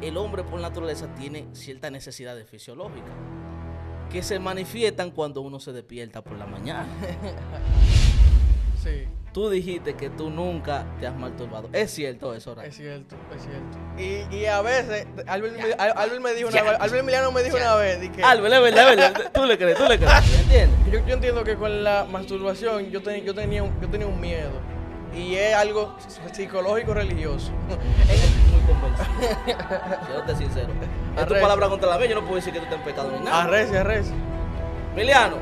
el hombre por naturaleza tiene ciertas necesidades fisiológicas que se manifiestan cuando uno se despierta por la mañana. Sí. Tú dijiste que tú nunca te has masturbado. ¿Es cierto eso, Ray? Es cierto, es cierto. Y, y a veces, Albert, me dijo una vez, Albert Emiliano me dijo una vez. y Albert, es verdad, es verdad. Tú le crees, tú le crees. ¿Entiendes? Yo, yo entiendo que con la masturbación yo, yo, tenía, un, yo tenía un miedo. Y es algo psicológico religioso. Yo sincero. Es tu palabra contra la mía, yo no puedo decir que tú estás pecado ni nada. Arrece, arrece. Miliano,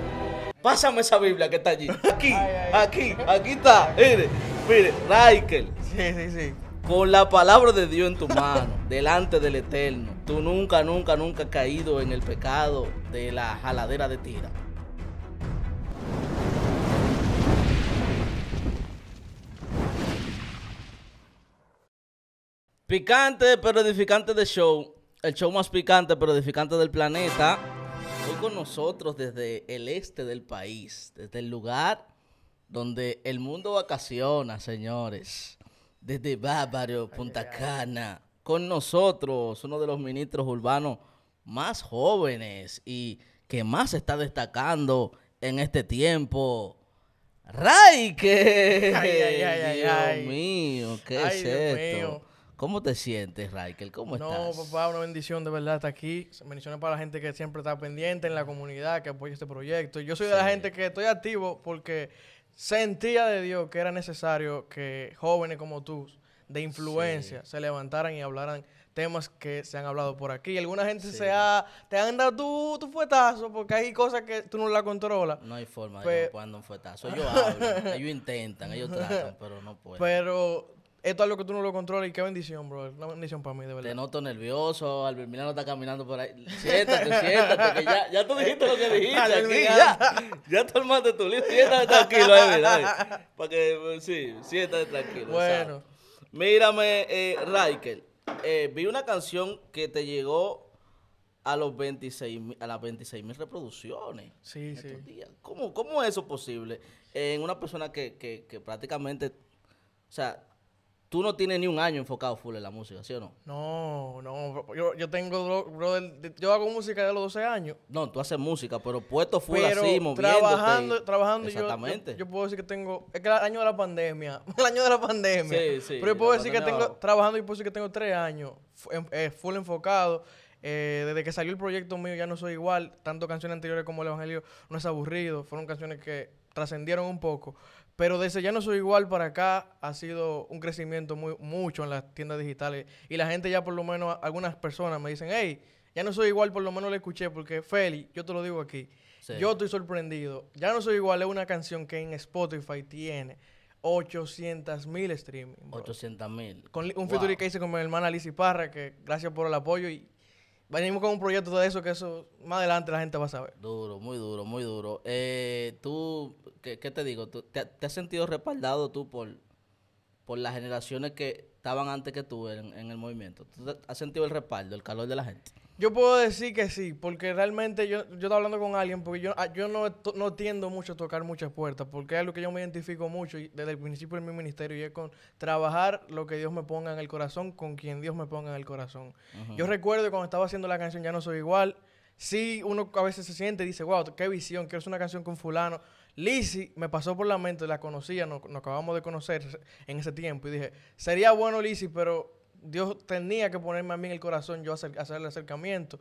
pásame esa Biblia que está allí. Aquí, aquí, aquí está. Mire, mire, Raikel. Sí, sí, sí. Con la palabra de Dios en tu mano, delante del Eterno, tú nunca, nunca, nunca has caído en el pecado de la jaladera de tira. Picante pero edificante de show. El show más picante pero edificante del planeta. Hoy con nosotros desde el este del país, desde el lugar donde el mundo vacaciona, señores. Desde Bávaro, Punta Cana. Con nosotros, uno de los ministros urbanos más jóvenes y que más está destacando en este tiempo. Raike. Ay, ay, ay, Dios ay, mío, ¿qué ay, ¿Cómo te sientes, Raikel? ¿Cómo estás? No, papá, una bendición de verdad estar aquí. Bendiciones para la gente que siempre está pendiente en la comunidad, que apoya este proyecto. Yo soy de la gente que estoy activo porque sentía de Dios que era necesario que jóvenes como tú, de influencia, se levantaran y hablaran temas que se han hablado por aquí. Alguna gente se ha, te han dado tu, fuetazo porque hay cosas que tú no la controlas. No hay forma de que puedan un fuetazo. Ellos hablan, ellos intentan, ellos tratan, pero no pueden. Pero esto es algo que tú no lo controlas y qué bendición, bro. Una bendición para mí, de verdad. Te noto nervioso, Albert Milano está caminando por ahí. Siéntate, siéntate, que ya, ya tú dijiste lo que dijiste aquí, ya. Ya tomaste tu listo. siéntate tranquilo, Albert. para que, eh, sí, siéntate tranquilo. Bueno. Mírame, eh, Raikel, eh, vi una canción que te llegó a los 26, a las 26 mil reproducciones. Sí, sí. ¿Cómo, ¿Cómo es eso posible en una persona que, que, que prácticamente, o sea tú no tienes ni un año enfocado full en la música, ¿sí o no? No, no. Yo, yo tengo, yo hago música de los 12 años. No, tú haces música, pero puesto full así, moviéndote. Trabajando, trabajando. Exactamente. Yo, puedo decir que tengo, es que el año de la pandemia, el año de la pandemia. Sí, sí. Pero yo puedo decir que tengo, trabajando, y puedo decir que tengo tres años eh, full enfocado. Eh, desde que salió el proyecto mío ya no soy igual. Tanto canciones anteriores como El Evangelio no es aburrido. Fueron canciones que trascendieron un poco. Pero desde ya no soy igual para acá ha sido un crecimiento muy mucho en las tiendas digitales y la gente ya por lo menos algunas personas me dicen, hey, ya no soy igual, por lo menos lo escuché porque Feli, yo te lo digo aquí, yo estoy sorprendido. Ya no soy igual es una canción que en Spotify tiene 800 mil streaming. 800 mil. Con un futuro que hice con mi hermana Lizzy Parra, que gracias por el apoyo y Venimos con un proyecto de eso que eso más adelante la gente va a saber. Duro, muy duro, muy duro. Eh, tú, ¿qué, te digo? te, has sentido respaldado tú por, por las generaciones que estaban antes que tú en, en el movimiento? ¿Tú has sentido el respaldo, el calor de la gente? Yo puedo decir que sí, porque realmente yo, yo estaba hablando con alguien, porque yo, ah, yo no, no tiendo mucho a tocar muchas puertas, porque es algo que yo me identifico mucho y desde el principio de mi ministerio y es con trabajar lo que Dios me ponga en el corazón, con quien Dios me ponga en el corazón. Yo recuerdo cuando estaba haciendo la canción Ya no soy igual, sí, uno a veces se siente y dice, wow, qué visión, quiero hacer una canción con fulano. Lizzie me pasó por la mente, la conocía, nos, nos acabamos de conocer en ese tiempo y dije, sería bueno Lizzie, pero Dios tenía que ponerme a mí en el corazón yo hacer, hacer el acercamiento.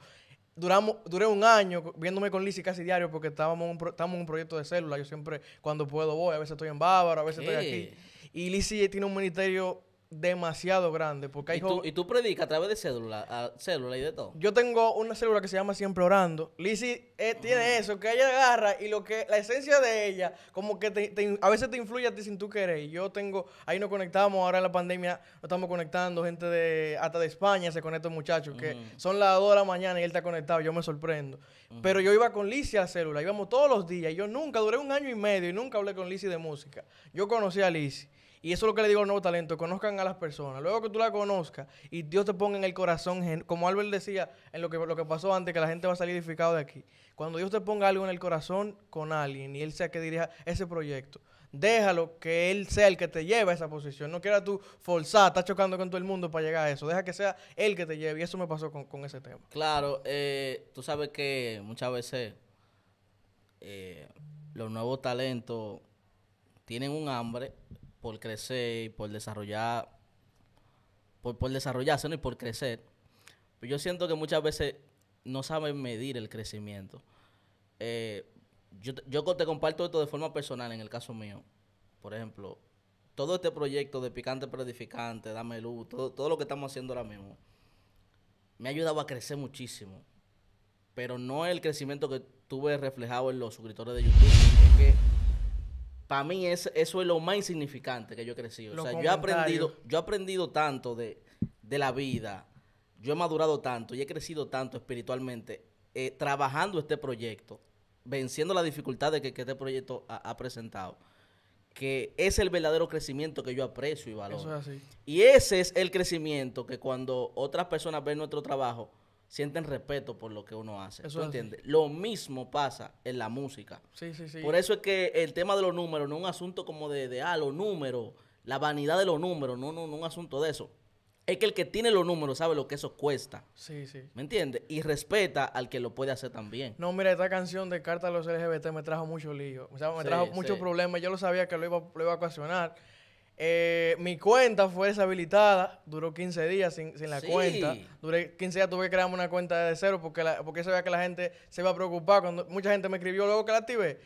Duramos, duré un año viéndome con Lizzy casi diario porque estábamos en, estábamos un proyecto de célula. Yo siempre, cuando puedo, voy. A veces estoy en Bávaro, a veces estoy aquí. Y Lizzy tiene un ministerio demasiado grande. Porque hay ¿Y, tú, y tú predicas a través de células a célula y de todo. Yo tengo una célula que se llama Siempre Orando. Lizzy eh, tiene eso, que ella agarra y lo que, la esencia de ella, como que te, a veces te influye a ti sin tú querer. Yo tengo, ahí nos conectamos, ahora en la pandemia nos estamos conectando, gente de, hasta de España se conectan muchachos, que son las 2 de la mañana y él está conectado, yo me sorprendo. Pero yo iba con Lizzy a la célula, íbamos todos los días, yo nunca, duré un año y medio y nunca hablé con Lizzy de música. Yo conocí a Lizzy. Y eso es lo que le digo al nuevo talento, conozcan a las personas. Luego que tú la conozcas y Dios te ponga en el corazón, como Albert decía en lo que, lo que pasó antes, que la gente va a salir edificado de aquí. Cuando Dios te ponga algo en el corazón con alguien y Él sea que dirija ese proyecto, déjalo que Él sea el que te lleve a esa posición. No quieras tú forzar, estás chocando con todo el mundo para llegar a eso. Deja que sea Él que te lleve. Y eso me pasó con, ese tema. Claro, eh, tú sabes que muchas veces eh, los nuevos talentos tienen un hambre por crecer y por desarrollar, por, desarrollarse ¿no? y por crecer, pues yo siento que muchas veces no saben medir el crecimiento. Eh, yo, te comparto esto de forma personal en el caso mío. Por ejemplo, todo este proyecto de Picante pero edificante, Dame Luz, todo, lo que estamos haciendo ahora mismo, me ha ayudado a crecer muchísimo. Pero no el crecimiento que tuve reflejado en los suscriptores de YouTube. Es que para mí eso es lo más insignificante que yo he crecido. o sea, yo he aprendido, yo he aprendido tanto de, la vida, yo he madurado tanto y he crecido tanto espiritualmente eh, trabajando este proyecto, venciendo las dificultades que, este proyecto ha, presentado, que es el verdadero crecimiento que yo aprecio y valoro. Y ese es el crecimiento que cuando otras personas ven nuestro trabajo, sienten respeto por lo que uno hace. Eso Lo mismo pasa en la música. Sí, sí, sí. Por eso es que el tema de los números no es un asunto como de, de ah, los números, la vanidad de los números, no, no, no es un asunto de eso. Es que el que tiene los números sabe lo que eso cuesta. Sí, sí. ¿Me entiendes? Y respeta al que lo puede hacer también. No, mira, esta canción de Carta a los LGBT me trajo mucho lío. me trajo muchos problemas. Yo lo sabía que lo iba, lo iba a ocasionar. Eh, mi cuenta fue deshabilitada, duró 15 días sin, la cuenta. Duré 15 días, tuve que crearme una cuenta de cero porque, la, porque se veía que la gente se iba a preocupar. cuando Mucha gente me escribió luego que la activé,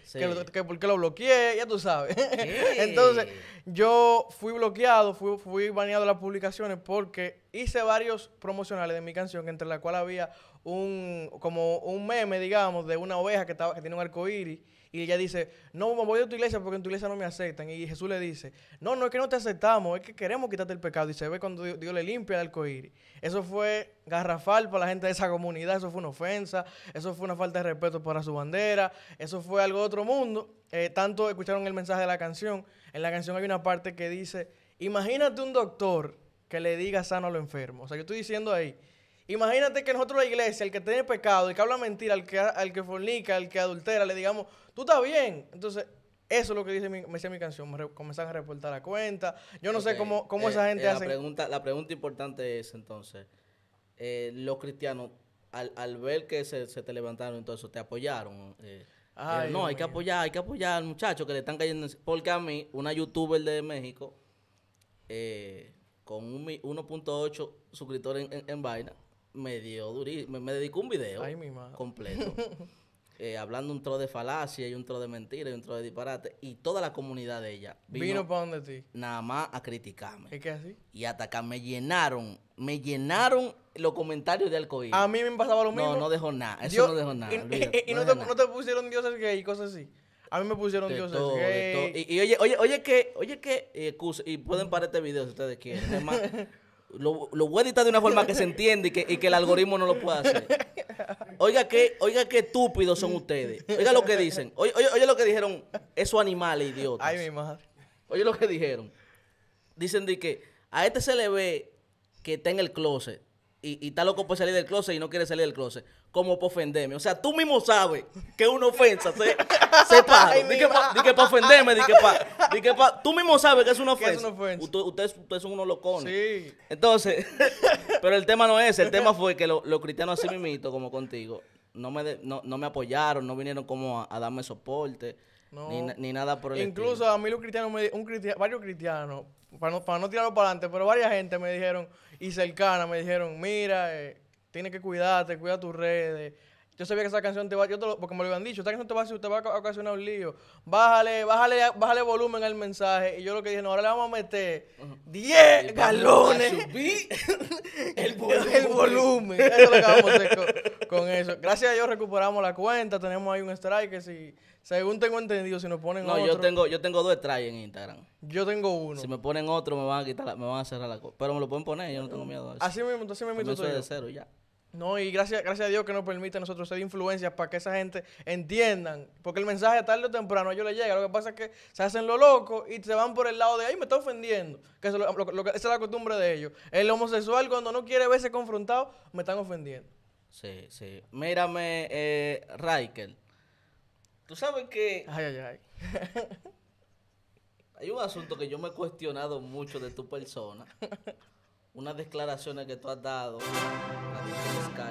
que, porque lo bloqueé, ya tú sabes. Entonces, yo fui bloqueado, fui, fui baneado de las publicaciones porque hice varios promocionales de mi canción, entre la cual había un como un meme, digamos, de una oveja que, estaba, que tiene un arco iris y ella dice, no, me voy de tu iglesia porque en tu iglesia no me aceptan. Y Jesús le dice, no, no es que no te aceptamos, es que queremos quitarte el pecado. Y se ve cuando Dios, le limpia el arcoíris. Eso fue garrafal para la gente de esa comunidad, eso fue una ofensa, eso fue una falta de respeto para su bandera, eso fue algo de otro mundo. Eh, tanto escucharon el mensaje de la canción. En la canción hay una parte que dice, imagínate un doctor que le diga sano a lo enfermo. O sea, yo estoy diciendo ahí Imagínate que nosotros la iglesia, el que tiene pecado, el que habla mentira, el que, al que fornica, el que adultera, le digamos, tú estás bien. Entonces, eso es lo que dice me dice mi canción. Me a reportar la cuenta. Yo no sé cómo, cómo eh, esa gente eh, hace. Pregunta, la pregunta importante es entonces, eh, los cristianos, al, ver que se, te levantaron, y todo eso, te apoyaron. no, hay que apoyar, hay que apoyar al muchacho que le están cayendo. Porque a mí, una youtuber de México, con 1.8 suscriptores en vaina, me dio durísimo. Me, dedicó un video Ay, mi completo. Eh, hablando un tro de falacia y un tro de mentira y un tro de disparate. Y toda la comunidad de ella vino, para donde ti. Nada más a criticarme. ¿Es que así? Y atacar. Me llenaron, me llenaron los comentarios de alcohol A mí me pasaba lo mismo. No, no dejó nada. Eso no dejó nada. Y, no, te, pusieron dioses gay y cosas así. A mí me pusieron dioses gay. Y, oye, oye, oye que, oye que, eh, y pueden parar este video si ustedes quieren. lo, voy a editar de una forma que se entiende y que, que el algoritmo no lo pueda hacer. Oiga que oiga qué estúpidos son ustedes. Oiga lo que dicen. Oye, lo que dijeron esos animales idiotas. Ay, mi madre. Oye lo que dijeron. Dicen de que a este se le ve que está en el closet y, está loco por salir del closet y no quiere salir del closet, ¿Cómo para ofenderme. O sea, tú mismo sabes que una ofensa se, se paga. Di que para ofenderme, di que para. tú mismo sabes que es una ofensa. Es ustedes, ustedes, son unos locones. Sí. Entonces, pero el tema no es, el tema fue que los cristianos así mismitos como contigo, no me, no, no, me apoyaron, no vinieron como a, darme soporte. Ni, ni, nada por el Incluso a mí los cristianos, me, un cristiano, varios cristianos para no, tirarlo para adelante, pero varias gente me dijeron, y cercana, me dijeron, mira, eh, tienes que cuidarte, cuida tus redes, yo sabía que esa canción te va, yo porque me lo habían dicho, esta canción te va, te va a ocasionar un lío. Bájale, bájale, bájale volumen al mensaje. Y yo lo que dije, no, ahora le vamos a meter 10 galones. Subí el volumen. volumen. Eso lo con, eso. Gracias a Dios recuperamos la cuenta, tenemos ahí un strike que si, según tengo entendido, si nos ponen no, otro. No, yo tengo, yo tengo dos strikes en Instagram. Yo tengo uno. Si me ponen otro, me van a quitar, me van a cerrar la cuenta. Pero me lo pueden poner, yo no tengo miedo a eso. Así mismo, me meto. Yo soy de cero ya. No, y gracias, gracias a Dios que nos permite a nosotros ser influencias para que esa gente entiendan. Porque el mensaje tarde o temprano a ellos les llega. Lo que pasa es que se hacen lo loco y se van por el lado de, y me está ofendiendo. Que, esa es la costumbre de ellos. El homosexual cuando no quiere verse confrontado, me están ofendiendo. Sí, sí. Mírame, eh, Raikel. Tú sabes que... Ay, ay, ay. hay un asunto que yo me he cuestionado mucho de tu persona. unas declaraciones que tú has dado, a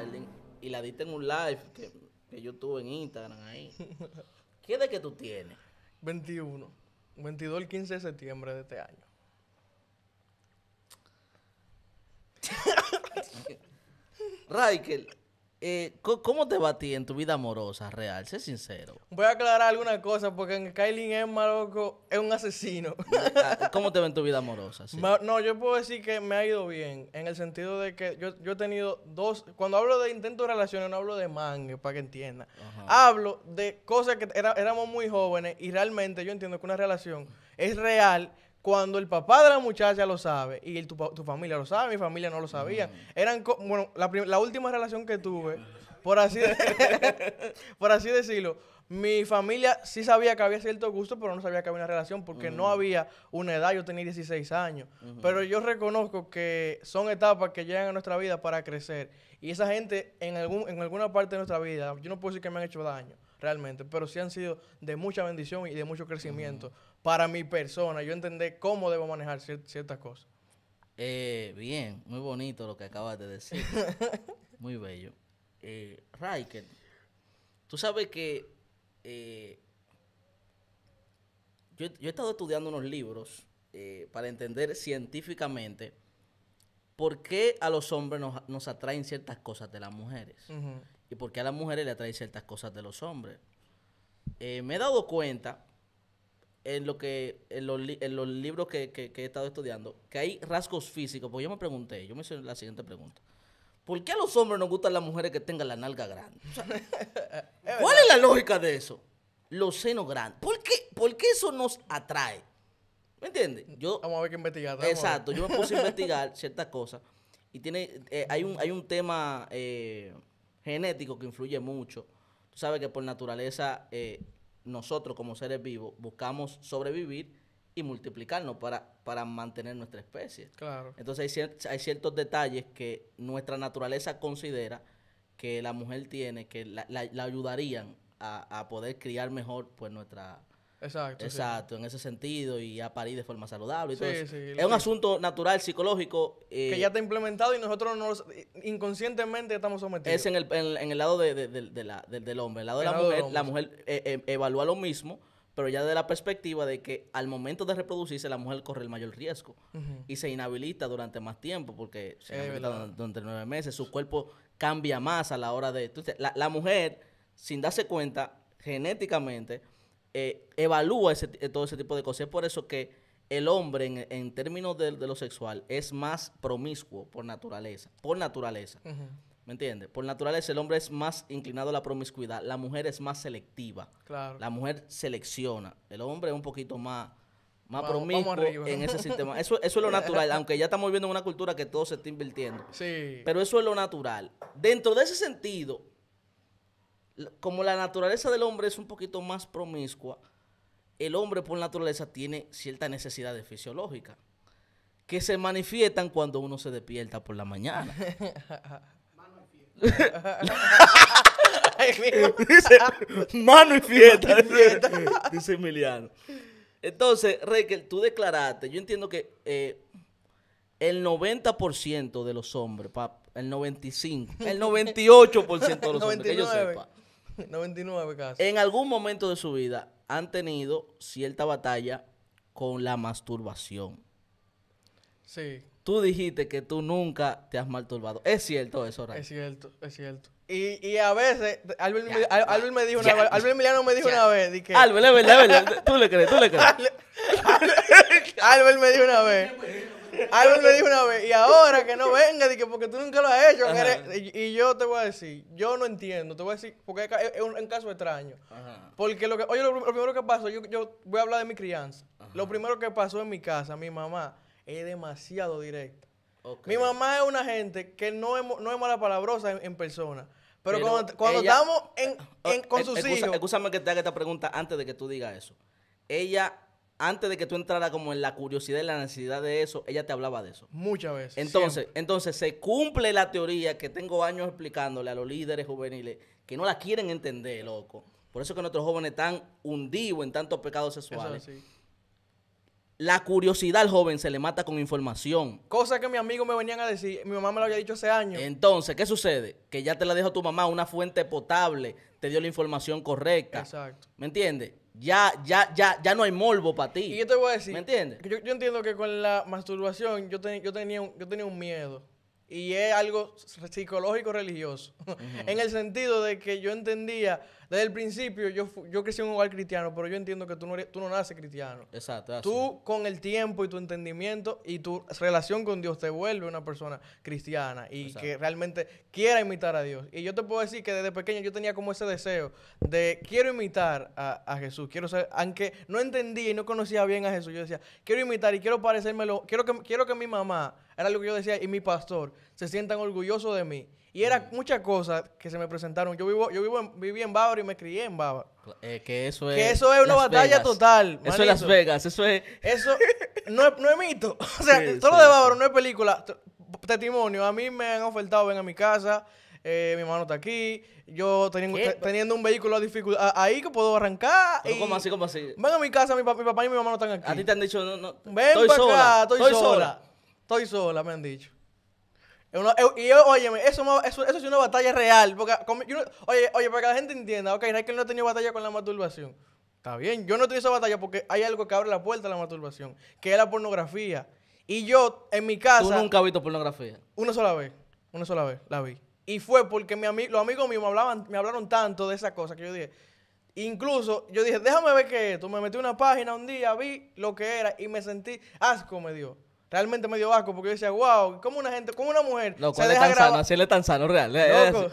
diste y la diste en un live que, yo tuve en Instagram ahí. ¿Qué de que tú tienes? 21. 22 el 15 de septiembre de este año. Raikel, eh, ¿Cómo te va ti en tu vida amorosa real? Sé sincero. Voy a aclarar alguna cosa porque en Kylie es loco, es un asesino. Ah, ¿Cómo te va en tu vida amorosa? no, yo puedo decir que me ha ido bien en el sentido de que yo, yo he tenido dos. Cuando hablo de intento de relaciones, no hablo de mangue, para que entiendan. Hablo de cosas que éramos muy jóvenes y realmente yo entiendo que una relación es real cuando el papá de la muchacha lo sabe y tu, tu, familia lo sabe, mi familia no lo sabía. Mm. Eran, bueno, la, última relación que tuve, por así, por así decirlo, mi familia sí sabía que había cierto gusto, pero no sabía que había una relación porque no mm. había una edad, yo tenía 16 años. Pero yo reconozco que son etapas que llegan a nuestra vida para crecer. Y esa gente en, algún, en alguna parte de nuestra vida, yo no puedo decir que me han hecho daño realmente, pero sí han sido de mucha bendición y de mucho crecimiento para mi persona, yo entender cómo debo manejar ciertas cosas. Eh, bien, muy bonito lo que acabas de decir. muy bello. Eh, tú sabes que eh, yo, he estado estudiando unos libros eh, para entender científicamente por qué a los hombres nos, atraen ciertas cosas de las mujeres y por qué a las mujeres le atraen ciertas cosas de los hombres. me he dado cuenta en lo que en los, libros que, he estado estudiando que hay rasgos físicos. Pues yo me pregunté, yo me hice la siguiente pregunta. ¿Por qué a los hombres nos gustan las mujeres que tengan la nalga grande? ¿Cuál es la lógica de eso? Los senos grandes. ¿Por qué, eso nos atrae? ¿Me entiendes? Yo, vamos a ver qué investigar. Exacto, yo me puse a investigar ciertas cosas. Y tiene, eh, hay, un, hay un tema eh, genético que influye mucho. Tú sabes que por naturaleza eh, nosotros como seres vivos buscamos sobrevivir y multiplicarnos para, para mantener nuestra especie. Claro. Entonces hay, ciertos detalles que nuestra naturaleza considera que la mujer tiene, que la, la, ayudarían a, a, poder criar mejor pues nuestra, Exacto. Exacto, en ese sentido y a parir de forma saludable. es un asunto natural, psicológico. Eh, que ya está implementado y nosotros inconscientemente estamos sometidos. Es en el, en, el lado del hombre. El lado de la, mujer, la mujer eh, eh, evalúa lo mismo, pero ya de la perspectiva de que al momento de reproducirse la mujer corre el mayor riesgo y se inhabilita durante más tiempo porque se inhabilita durante, nueve meses. Su cuerpo cambia más a la hora de... la mujer, sin darse cuenta, genéticamente eh, evalúa ese, eh, todo ese tipo de cosas. Es por eso que el hombre, en, términos de, lo sexual, es más promiscuo por naturaleza. Por naturaleza. ¿Me entiendes? Por naturaleza, el hombre es más inclinado a la promiscuidad. La mujer es más selectiva. La mujer selecciona. El hombre es un poquito más más promiscuo en ese sistema. Eso, eso es lo natural, aunque ya estamos viviendo en una cultura que todo se está invirtiendo. Sí. Pero eso es lo natural. Dentro de ese sentido, como la naturaleza del hombre es un poquito más promiscua, el hombre por naturaleza tiene ciertas necesidades fisiológicas que se manifiestan cuando uno se despierta por la mañana. Mano y fiesta. dice, mano y fiesta, dice, Emiliano. Entonces, Raquel, tú declaraste, yo entiendo que eh, el 90% de los hombres, el 95, el 98% de los hombres, que yo 99 casi En algún momento de su vida han tenido cierta batalla con la masturbación. Sí. Tú dijiste que tú nunca te has masturbado. ¿Es cierto eso, Ray? Es cierto, es cierto. Y, y a veces, Albert, me, dijo una vez, Albert Emiliano me dijo una vez, que... es verdad, verdad. Tú le crees, tú le crees. Albert me dijo una vez algo me dijo una vez, y ahora que no venga, porque tú nunca lo has hecho. y, yo te voy a decir, yo no entiendo, te voy a decir, porque es, un, caso extraño. Porque lo que, oye, lo, primero que pasó, yo, voy a hablar de mi crianza. Lo primero que pasó en mi casa, mi mamá es demasiado directa. Mi mamá es una gente que no es, no es mala palabrosa en, persona. Pero, cuando, estamos en, oh, con eh, sus hijos. Escúchame que te haga esta pregunta antes de que tú digas eso. Ella antes de que tú entrara como en la curiosidad y la necesidad de eso, ella te hablaba de eso. Muchas veces. Entonces, entonces se cumple la teoría que tengo años explicándole a los líderes juveniles que no la quieren entender, loco. Por eso que nuestros jóvenes están hundidos en tantos pecados sexuales. la curiosidad al joven se le mata con información. Cosa que mi amigo me venían a decir, mi mamá me lo había dicho hace años. Entonces, ¿qué sucede? Que ya te la dejó tu mamá, una fuente potable, te dio la información correcta. Exacto. ¿Me entiendes? ya, ya, ya, ya no hay morbo para ti. Y yo te voy a decir. ¿Me entiendes? Yo, yo entiendo que con la masturbación yo, yo, tenía, yo tenía un miedo y es algo psicológico religioso. en el sentido de que yo entendía, desde el principio, yo, yo crecí en un hogar cristiano, pero yo entiendo que tú no, eres, tú no naces cristiano. Exacto. Tú, con el tiempo y tu entendimiento y tu relación con Dios, te vuelve una persona cristiana y que realmente quiera imitar a Dios. Y yo te puedo decir que desde pequeño yo tenía como ese deseo de quiero imitar a, Jesús. Quiero ser, aunque no entendía y no conocía bien a Jesús, yo decía, quiero imitar y quiero lo quiero que, quiero que mi mamá era lo que yo decía, y mi pastor se sientan orgullosos de mí. Y era mm. muchas cosas que se me presentaron. Yo vivo, yo vivo en, viví en Bávaro y me crié en Bávaro. Eh, que eso es. Que eso es una batalla total. Eso es Las Vegas, eso es. Eso no es, no es mito. O sea, todo lo de Bávaro no es película. Testimonio, a mí me han ofertado, ven a mi casa. Eh, mi hermano está aquí, yo teniendo, teniendo un vehículo a dificultad, ahí que puedo arrancar. y ¿Cómo así? ¿Cómo así? Ven a mi casa, mi, papá, mi papá y mi mamá no están aquí. A ti te han dicho, no, no, ven para acá, estoy, sola. Estoy sola, me han dicho. y yo, óyeme, eso, es una batalla real. oye, oye, para que la gente entienda, ok, Raquel no ha tenido batalla con la masturbación. Está bien, yo no he tenido esa batalla porque hay algo que abre la puerta a la masturbación, que es la pornografía. Y yo, en mi casa... ¿Tú nunca has visto pornografía? Una sola vez, una sola vez la vi. Y fue porque mi los amigos míos me, hablaban, me hablaron tanto de esa cosa que yo dije... Incluso yo dije, déjame ver qué es esto. Me metí una página un día, vi lo que era y me sentí asco, me dio. Realmente me dio asco porque yo decía, wow, ...como una gente, ...como una mujer No, se deja tan Sano, así tan sano, real. Loco.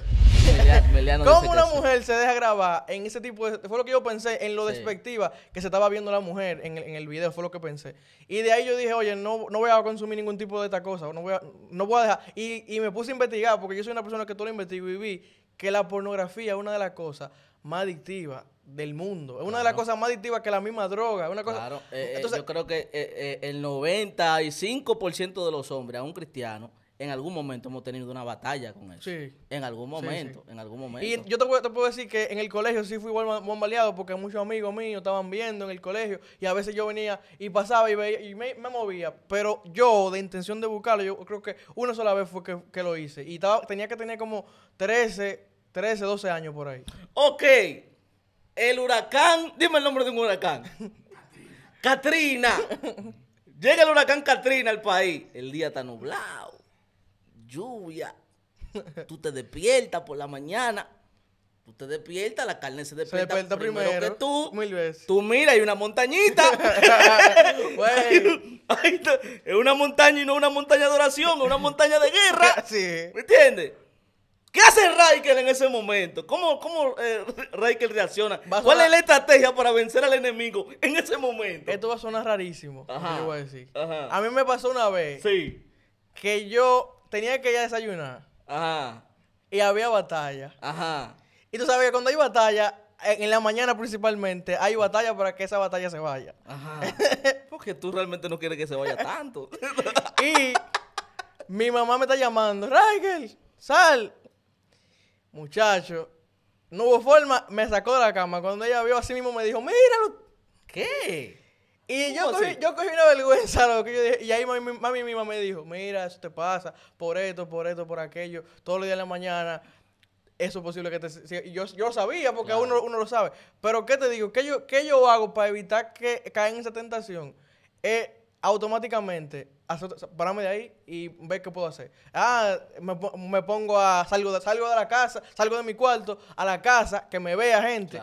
¿Cómo una mujer se deja grabar en ese tipo de... Fue lo que yo pensé, en lo despectiva que se estaba viendo la mujer en el, en video, fue lo que pensé. Y de ahí yo dije, oye, no, no voy a consumir ningún tipo de esta cosa, no voy a, no voy a dejar... Y, y me puse a investigar, porque yo soy una persona que todo lo investigo y vi que la pornografía es una de las cosas más adictivas del mundo. Es una de las cosas más adictivas que la misma droga. Una cosa... Claro, eh, eh, Entonces, yo creo que eh, el 95% de los hombres, Aún un cristiano, en algún momento hemos tenido una batalla con eso. Sí. En algún momento, en algún momento. Y yo te puedo, decir que en el colegio sí fui bombaleado porque muchos amigos míos estaban viendo en el colegio y a veces yo venía y pasaba y, y me, movía. Pero yo, de intención de buscarlo, yo creo que una sola vez fue que, lo hice. Y tenía que tener como 13, 13, 12 años por ahí. Ok, el huracán, dime el nombre de un huracán. Katrina. Llega el huracán Katrina al país. El día está nublado. Lluvia. Tú te despiertas por la mañana. Tú te despiertas, la carne se despierta, primero, que tú. Tú mira, hay una montañita. es una montaña y no una montaña de oración, es una montaña de guerra. sí. ¿Me entiendes? ¿Qué hace Raikel en ese momento? ¿Cómo, cómo eh, reacciona? ¿Cuál es la estrategia para vencer al enemigo en ese momento? Esto va a sonar rarísimo. Ajá. voy a decir. A mí me pasó una vez. Sí. Que yo tenía que ir a desayunar. Ajá. Y había batalla. Ajá. Y tú sabes que cuando hay batalla, en la mañana principalmente, hay batalla para que esa batalla se vaya. Ajá. Porque tú realmente no quieres que se vaya tanto. y mi mamá me está llamando, Raikel, sal. Muchacho, no hubo forma, me sacó de la cama. Cuando ella vio así mismo me dijo, míralo. ¿Qué? Y yo cogí, yo una vergüenza, lo que yo dije, y ahí mami, misma me dijo, mira, eso te pasa, por esto, por esto, por aquello, todos los días de la mañana, eso es posible que te... yo, yo sabía, porque uno, uno lo sabe, pero ¿qué te digo? ¿Qué yo, qué yo hago para evitar que caiga en esa tentación? Eh, automáticamente parame de ahí y ver qué puedo hacer. Ah, me, pongo a, salgo de, salgo de la casa, salgo de mi cuarto, a la casa, que me vea gente.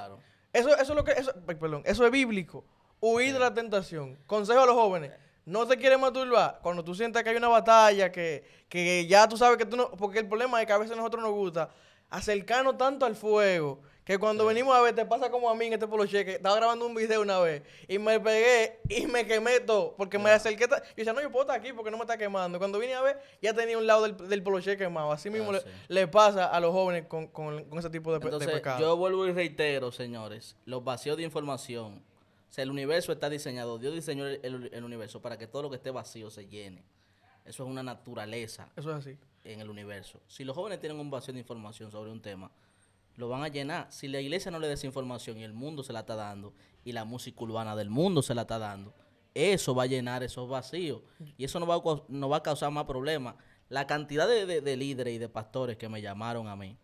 Eso, eso es lo que, eso, perdón, eso es bíblico. Huir de la tentación. Consejo a los jóvenes. No te quieres maturbar, cuando tú sientas que hay una batalla, que, que ya tú sabes que tú no... Porque el problema es que a veces a nosotros nos gusta acercarnos tanto al fuego que cuando venimos a ver, te pasa como a mí en este polo cheque. estaba grabando un video una vez y me pegué y me quemé todo porque me acerqué. Yo decía, no, yo puedo estar aquí porque no me está quemando. Cuando vine a ver, ya tenía un lado del, del cheque quemado. Así ah, mismo le, pasa a los jóvenes con, ese tipo de, Entonces, pecado. Yo vuelvo y reitero, señores, los vacíos de información. O sea, el universo está diseñado. Dios diseñó el, el universo para que todo lo que esté vacío se llene. Eso es una naturaleza. Eso es así. En el universo. Si los jóvenes tienen un vacío de información sobre un tema, lo van a llenar. Si la iglesia no le da información y el mundo se la está dando, y la música urbana del mundo se la está dando, eso va a llenar esos vacíos. Y eso no va a, no va a causar más problemas. La cantidad de, líderes y de pastores que me llamaron a mí,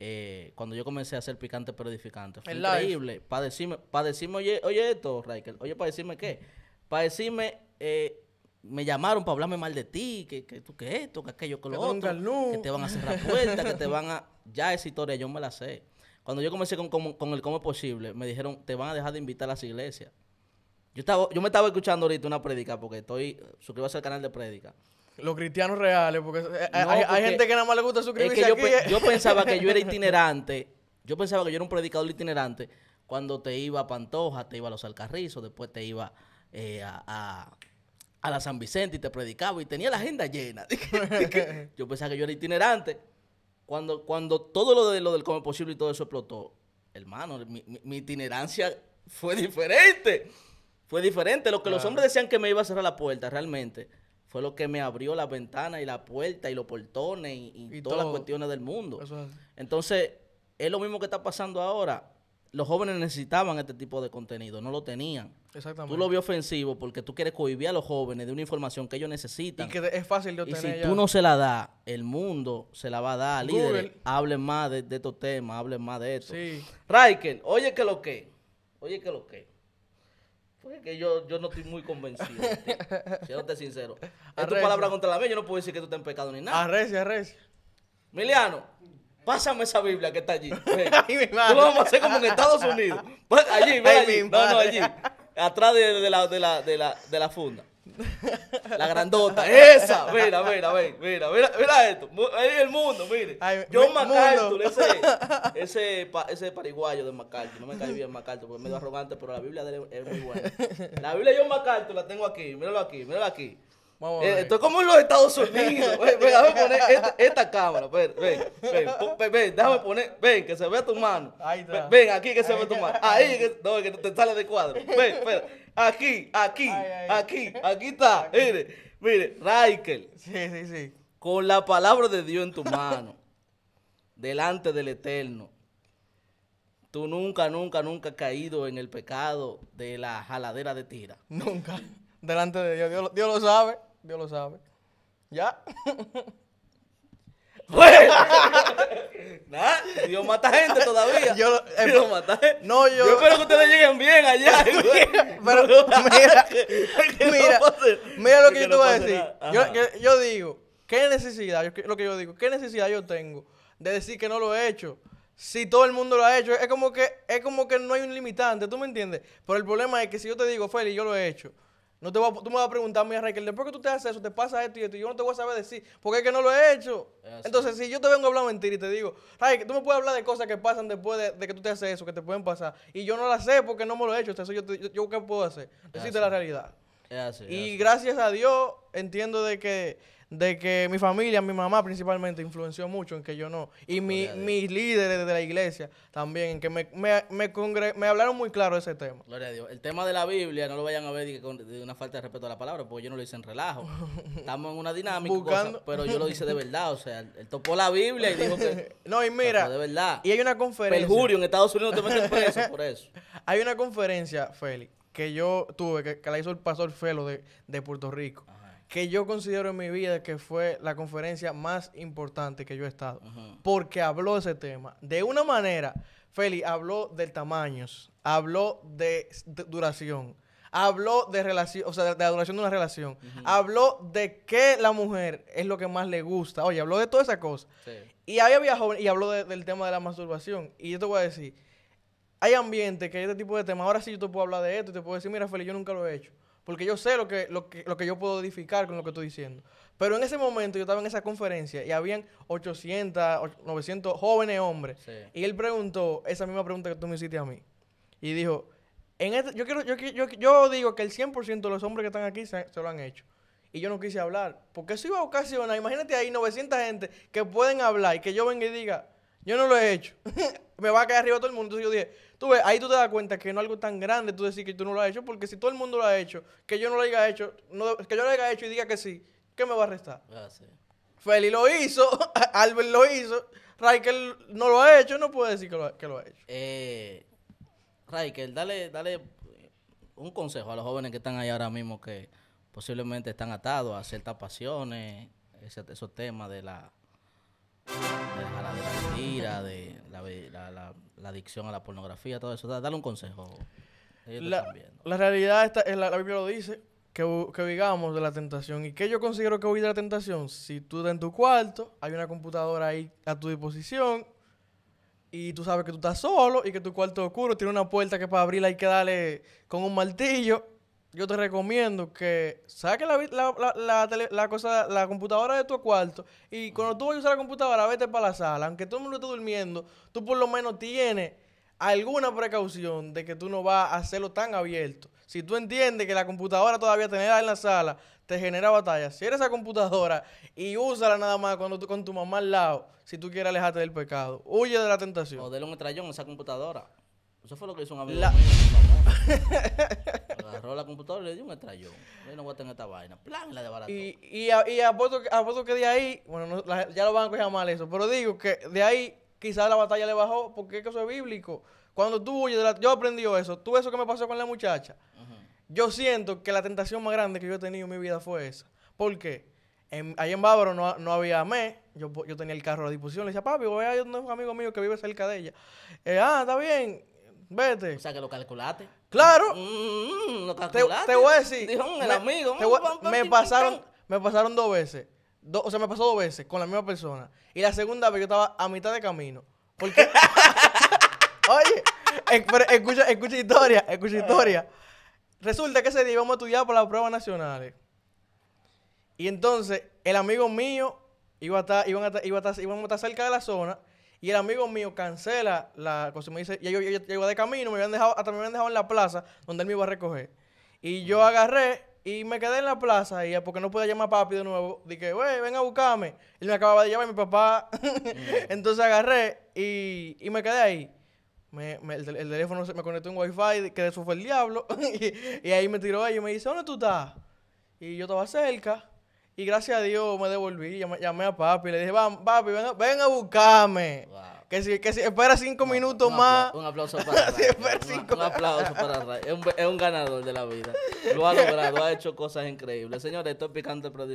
eh, cuando yo comencé a hacer picante pero fue increíble. Para decirme, decirme, oye, oye esto, Raquel, oye, para decirme qué. Para decirme eh, me llamaron para hablarme mal de ti, que, que tú que esto, que aquello, que lo otro, que te van a cerrar puertas, que te van a... Ya esa historia yo me la sé. Cuando yo comencé con, el Cómo es Posible, me dijeron, te van a dejar de invitar a las iglesias. Yo, estaba, yo me estaba escuchando ahorita una prédica, porque estoy... Suscríbase al canal de prédica. Los cristianos reales, porque, eh, hay, gente que nada más le gusta suscribirse es Yo, pensaba que yo era itinerante. Yo pensaba que yo era un predicador itinerante. Cuando te iba a Pantoja, te iba a Los Alcarrizos, después te iba eh, a a la San Vicente y te predicaba y tenía la agenda llena. yo pensaba que yo era itinerante. Cuando, cuando todo lo, de, lo del Posible y todo eso explotó, hermano, mi, itinerancia fue diferente. Fue diferente. Lo que los hombres decían que me iba a cerrar la puerta, realmente, fue lo que me abrió la ventana y la puerta y los portones y, todas las cuestiones del mundo. Entonces, es lo mismo que está pasando ahora los jóvenes necesitaban este tipo de contenido, no lo tenían. Exactamente. Tú lo ves ofensivo porque tú quieres cohibir a los jóvenes de una información que ellos necesitan. Y que es fácil de obtener. Y si tú no se la das, el mundo se la va a dar. Google. hablen más de, estos temas, hablen más de esto. Sí. Raiken, oye que lo que, oye que lo que. Porque pues yo, yo no estoy muy convencido. Si Siéntate sincero. Es tu palabra contra la mía, yo no puedo decir que tú estés en pecado ni nada. Arrecia, arrecia. Miliano, Pásame esa Biblia que está allí. lo vamos a hacer como en Estados Unidos. Pues, allí, ven No, no, allí. Atrás de, la, de, la, de, la, de la funda. La grandota, esa. Mira, mira, mira, mira, mira, esto. Ahí el mundo, mire. John MacArthur, ese, ese, ese pariguayo de MacArthur. No me cae bien MacArthur porque es medio arrogante, pero la Biblia de él es muy buena. La Biblia de John MacArthur la tengo aquí, míralo aquí, míralo aquí. Eh, esto es como en los Estados Unidos. ven, déjame poner este, esta, cámara. Pues, ven, ven, ven, déjame poner. Ven, que se vea tu mano. Ven, aquí que se vea tu mano. Ahí, que, no, que te sale de cuadro. Ven, espera. Aquí, aquí, aquí, aquí está. Mire, mire, Raikel. Sí, sí, sí. Con la palabra de Dios en tu mano, delante del Eterno, tú nunca, nunca, nunca has caído en el pecado de la jaladera de tira. Nunca. Delante de Dios, Dios lo sabe. Dios lo sabe. Ya. ¡güey! Pues. nada, Dios mata gente todavía. Yo, eh, Dios mata gente. no, yo- espero que ustedes lleguen bien allá. Pero mira, mira, mira lo que yo te voy a decir. Yo, digo, ¿qué necesidad? Yo- lo que yo digo, ¿qué necesidad yo tengo de decir que no lo he hecho? Si todo el mundo lo ha hecho, es como que es como que no hay un limitante, ¿tú me entiendes? Pero el problema es que si yo te digo, Feli, yo lo he hecho, no te tú me vas a preguntar, mira Raquel, después que tú te haces eso? ¿Te pasa esto y esto? Y yo no te voy a saber decir, porque es que no lo he hecho. Entonces, si yo te vengo a hablar mentira y te digo, Raquel, tú me puedes hablar de cosas que pasan después de, que tú te haces eso, que te pueden pasar, y yo no las sé porque no me lo he hecho. Entonces, yo, yo, ¿qué puedo hacer? Decirte la realidad. y gracias a Dios, entiendo de que de que mi familia, mi mamá principalmente, influenció mucho en que yo no. Y mi, mis líderes de la iglesia también, en que me, me, hablaron muy claro ese tema. Gloria a Dios. El tema de la Biblia, no lo vayan a ver de una falta de respeto a la palabra, porque yo no lo hice en relajo. Estamos en una dinámica, pero yo lo hice de verdad. O sea, él topó la Biblia y dijo que... No, y mira, de verdad. Y hay una conferencia... Perjurio, en Estados Unidos te meten preso por eso. Hay una conferencia, Félix, que yo tuve, que, la hizo el pastor Felo de, Puerto Rico que yo considero en mi vida que fue la conferencia más importante que yo he estado. Porque habló ese tema. De una manera, Feli habló del tamaños, habló de, duración, habló de relación, o sea, de, la duración de una relación, habló de que la mujer es lo que más le gusta. Oye, habló de toda esa cosa. Y ahí había jóvenes, y habló del tema de la masturbación. Y yo te voy a decir, hay ambiente que hay este tipo de temas. Ahora sí yo te puedo hablar de esto y te puedo decir, mira, Feli, yo nunca lo he hecho porque yo sé lo que, lo que, yo puedo edificar con lo que estoy diciendo. Pero en ese momento yo estaba en esa conferencia y habían 800, 900 jóvenes hombres. Y él preguntó esa misma pregunta que tú me hiciste a mí. Y dijo, en este, yo, quiero, yo, digo que el 100% de los hombres que están aquí se, lo han hecho. Y yo no quise hablar. Porque eso iba a ocasionar, imagínate ahí 900 gente que pueden hablar y que yo venga y diga, yo no lo he hecho. me va a caer arriba todo el mundo. Entonces yo dije, ves, ahí tú te das cuenta que no es algo tan grande tú decir que tú no lo has hecho, porque si todo el mundo lo ha hecho, que yo no lo haya hecho, que yo lo haya hecho y diga que sí, ¿qué me va a restar? Ah, Feli lo hizo, Albert lo hizo, Raikel no lo ha hecho, no puede decir que lo, que ha hecho. Eh, Raikel, dale, dale un consejo a los jóvenes que están ahí ahora mismo que posiblemente están atados a ciertas pasiones, esos temas de la, de la, de la mentira, de la, adicción a la pornografía, todo eso. Dale un consejo. La, la, realidad, está, eh, la, Biblia lo dice, que, que digamos de la tentación. ¿Y que yo considero que huir de la tentación? Si tú estás en tu cuarto, hay una computadora ahí a tu disposición, y tú sabes que tú estás solo y que tu cuarto es oscuro, tiene una puerta que para abrirla hay que darle con un martillo yo te recomiendo que saques la, la, cosa, la computadora de tu cuarto y cuando tú vayas a usar la computadora, vete para la sala. Aunque todo el mundo esté durmiendo, tú por lo menos tienes alguna precaución de que tú no vas a hacerlo tan abierto. Si tú entiendes que la computadora todavía tenerla en la sala te genera batalla, eres esa computadora y úsala nada más cuando tú con tu mamá al lado, si tú quieres alejarte del pecado. Huye de la tentación. O déle un a esa computadora. Eso fue lo que hizo un Agarró la computadora y le dio un a tener Y, apuesto, que de ahí, bueno, ya lo van a coger mal eso, pero digo que de ahí quizás la batalla le bajó porque eso es bíblico. Cuando tú huyes Yo aprendí eso. Tú eso que me pasó con la muchacha. Yo siento que la tentación más grande que yo he tenido en mi vida fue esa. porque En, ahí en Bávaro no, había mes Yo, yo, tenía el carro a la disposición. Le decía, papi, voy a ir a un amigo mío que vive cerca de ella. Eh, ah, está bien. Vete. O sea, que lo calculaste. Claro. Mm, te, voy a decir. me, amigo. me, pasaron, me pasaron dos veces. o sea, me pasó dos veces con la misma persona. Y la segunda vez yo estaba a mitad de camino. Porque. Oye, escucha, escucha historia, escucha historia. Resulta que ese día íbamos a estudiar para las pruebas nacionales. Y entonces, el amigo mío iba a estar, iban a iba a estar, íbamos a estar cerca de la zona y el amigo mío cancela la cosa. Me dice, yo, llego de camino, me habían dejado, hasta me habían dejado en la plaza donde él me iba a recoger. Y yo agarré y me quedé en la plaza y porque no podía llamar a papi de nuevo. Dije, güey, ven a buscarme. Él me acababa de llamar mi papá. Entonces agarré y, me quedé ahí. el, teléfono se me conectó en wifi, que de eso fue el diablo. y, ahí me tiró ella y me dice, ¿dónde tú estás? Y yo estaba cerca. Y gracias a Dios me devolví, llamé, a papi, le dije, papi, ven, a, buscarme. Que, si, que si espera cinco minutos más. Un aplauso para Ray. un, aplauso para Ray. Es un, ganador de la vida. Lo ha logrado, ha hecho cosas increíbles. Señores, esto es picante, pero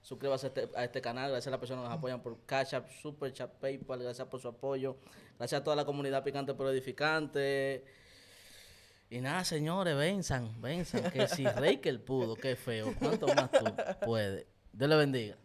Suscríbase este, a este, canal. Gracias a las personas que nos apoyan por Cash App, Super Chat, PayPal. Gracias por su apoyo. Gracias a toda la comunidad picante, pero y nada, señores, venzan, venzan. Que si Reikel pudo, qué feo. ¿Cuánto más tú puedes? Dios le bendiga.